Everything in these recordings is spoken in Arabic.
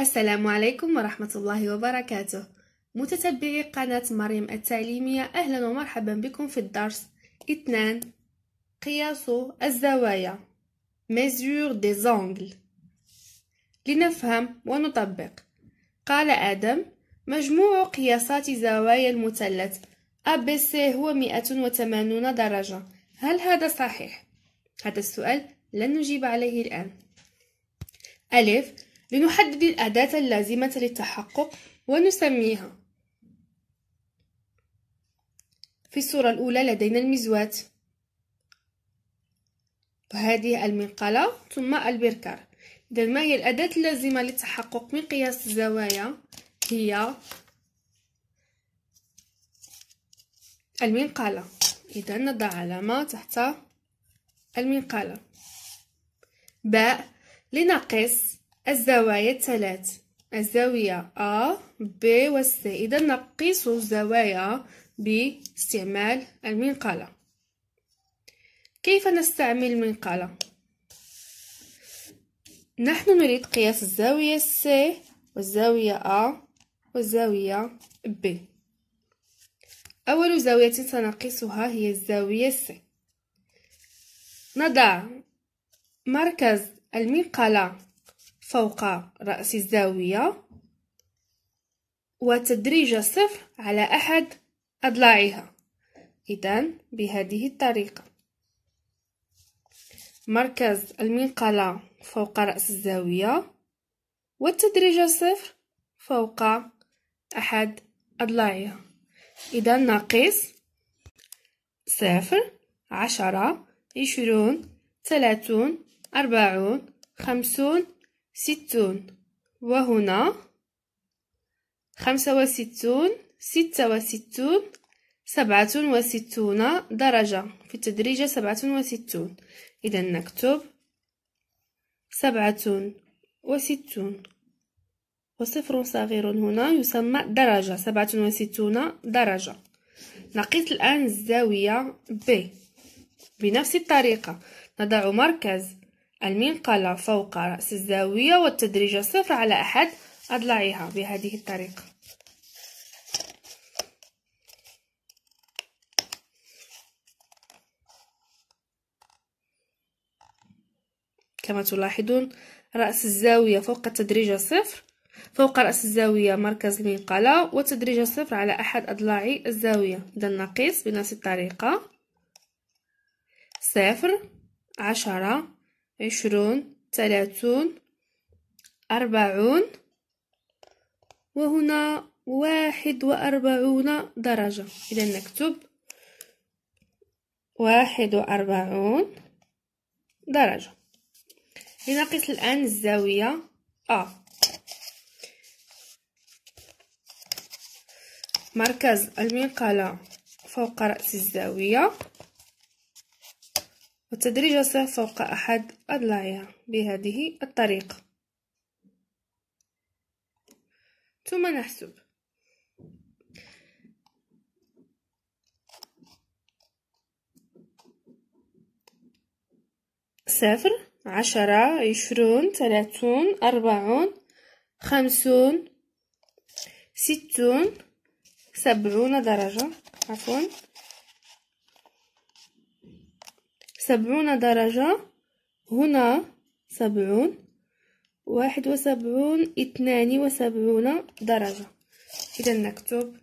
السلام عليكم ورحمة الله وبركاته متتبعي قناة مريم التعليمية أهلا ومرحبا بكم في الدرس اثنان قياس الزوايا mesure des angles لنفهم ونطبق قال آدم مجموع قياسات زوايا المثلث ABC هو 180 درجة هل هذا صحيح؟ هذا السؤال لن نجيب عليه الآن ألف لنحدد الأداة اللازمة للتحقق ونسميها في الصورة الأولى لدينا المزوات وهذه المنقلة ثم البركار إذا ما هي الأداة اللازمة للتحقق من قياس الزوايا هي المنقلة إذا نضع علامة تحت المنقلة باء لنقص الزوايا الثلاث الزاوية A B و C إذا نقيس الزوايا باستعمال المنقلة كيف نستعمل المنقلة؟ نحن نريد قياس الزاوية C والزاوية A والزاوية B أول زاوية سنقيسها هي الزاوية C نضع مركز المنقلة فوق رأس الزاوية وتدريج الصفر على أحد أضلاعها إذا بهذه الطريقة مركز المنقلة فوق رأس الزاوية والتدريج الصفر فوق أحد أضلاعها إذا ناقص صفر عشرة عشرون ثلاثون أربعون خمسون ستون وهنا خمسة وستون ستة وستون سبعة وستون درجة في التدريجة سبعة وستون إذا نكتب سبعة وستون وصفر صغير هنا يسمى درجة سبعة وستون درجة نقيس الآن الزاوية ب بنفس الطريقة نضع مركز المنقلة فوق رأس الزاوية والتدريج صفر على أحد أضلاعها بهذه الطريقة كما تلاحظون رأس الزاوية فوق التدريج صفر فوق رأس الزاوية مركز المنقلة وتدريج صفر على أحد أضلاع الزاوية إذا نقيس بنفس الطريقة صفر عشرة عشرون ثلاثون أربعون وهنا واحد وأربعون درجة إذا نكتب واحد وأربعون درجة لنقص الآن الزاوية أ آه. مركز المنقلة فوق رأس الزاوية وتدريج السير فوق أحد أضلاعها بهذه الطريقة ثم نحسب صفر عشرة عشرون ثلاثون أربعون خمسون ستون سبعون درجة عفوا سبعون درجة هنا سبعون واحد وسبعون اثنان وسبعون درجة إذا نكتب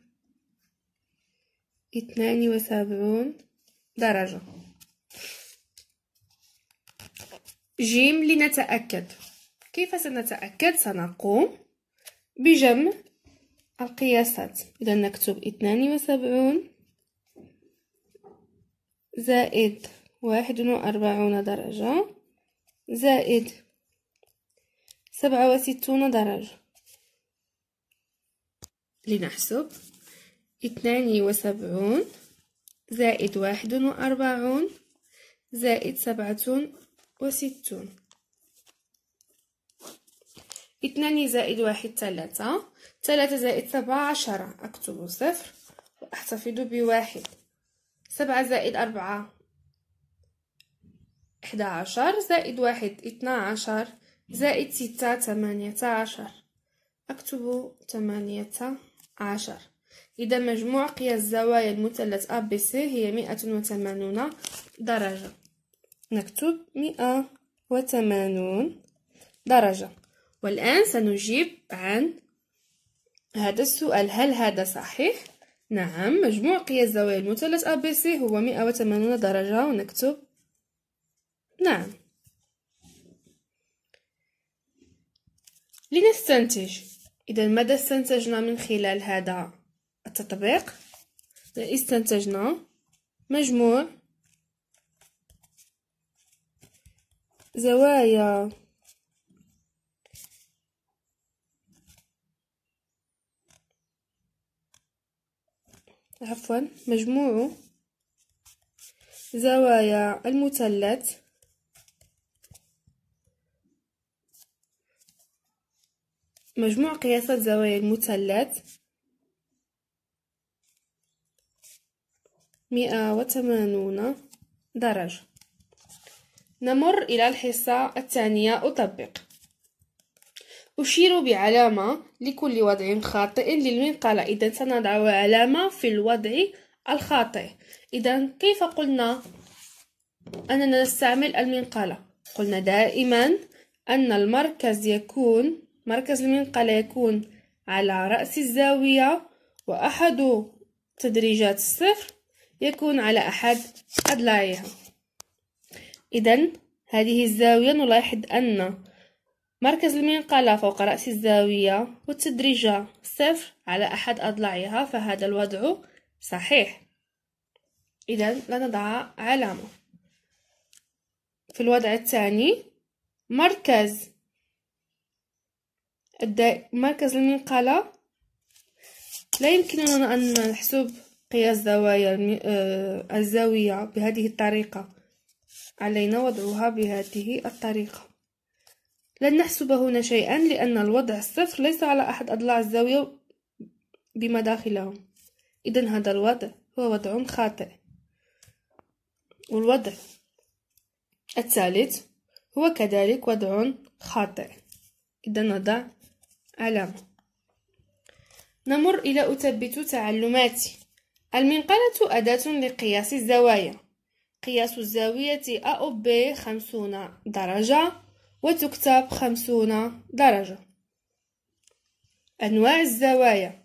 اثنان وسبعون درجة جيم لنتأكد كيف سنتأكد سنقوم بجمع القياسات إذا نكتب اثنان وسبعون زائد واحد وأربعون درجة زائد سبعة وستون درجة لنحسب اثنان وسبعون زائد واحد وأربعون زائد سبعة وستون اثنان زائد واحد ثلاثة ثلاثة زائد سبعة عشرة أكتب صفر وأحتفظ بواحد سبعة زائد أربعة أحد عشر زائد واحد اثنا عشر زائد ستة ثمانية عشر أكتب ثمانية عشر إذا مجموع قياس زوايا المثلث ا ABC هي مئة وثمانون درجة نكتب مئة وثمانون درجة والآن سنجيب عن هذا السؤال هل هذا صحيح؟ نعم مجموع قياس زوايا المثلث ا ABC هو مئة وثمانون درجة ونكتب نعم لنستنتج إذا ماذا استنتجنا من خلال هذا التطبيق استنتجنا مجموع زوايا عفوا مجموع زوايا المثلث مجموع قياسات زوايا المثلث مئة وثمانون درجة نمر إلى الحصة الثانية أطبق أشير بعلامة لكل وضع خاطئ للمنقلة إذا سنضع علامة في الوضع الخاطئ إذا كيف قلنا أننا نستعمل المنقلة قلنا دائما أن المركز يكون مركز المنقلة يكون على رأس الزاوية وأحد تدريجات الصفر يكون على أحد أضلاعها إذا هذه الزاوية نلاحظ أن مركز المنقلة فوق رأس الزاوية والتدريجة صفر على أحد أضلاعها فهذا الوضع صحيح إذا لنضع علامة في الوضع الثاني مركز مركز المنقلة لا يمكننا أن نحسب قياس زوايا آه، الزاوية بهذه الطريقة علينا وضعها بهذه الطريقة لن نحسب هنا شيئا لأن الوضع الصفر ليس على أحد أضلاع الزاوية بمداخلهم إذا هذا الوضع هو وضع خاطئ والوضع الثالث هو كذلك وضع خاطئ إذا نضع ألم نمر إلى أثبت تعلماتي المنقلة أداة لقياس الزوايا قياس الزاوية أ أو ب خمسون درجة وتكتب خمسون درجة أنواع الزوايا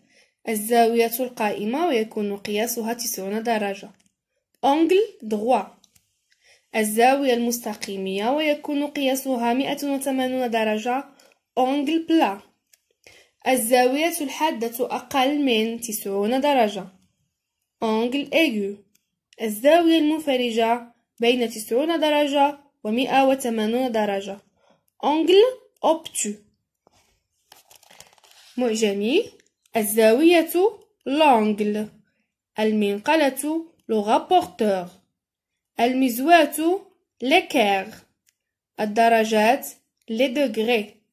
الزاوية القائمة ويكون قياسها تسعون درجة أنجل دغوا الزاوية المستقيمية ويكون قياسها مئة وثمانون درجة أنجل بلا الزاوية الحادة أقل من تسعون درجة أنجل أيجو الزاوية المنفرجة بين تسعون درجة ومئة وثمانون درجة أنجل أوبتو معجمي الزاوية لونجل المنقلة لغابورتور المزواة لكير الدرجات لدغري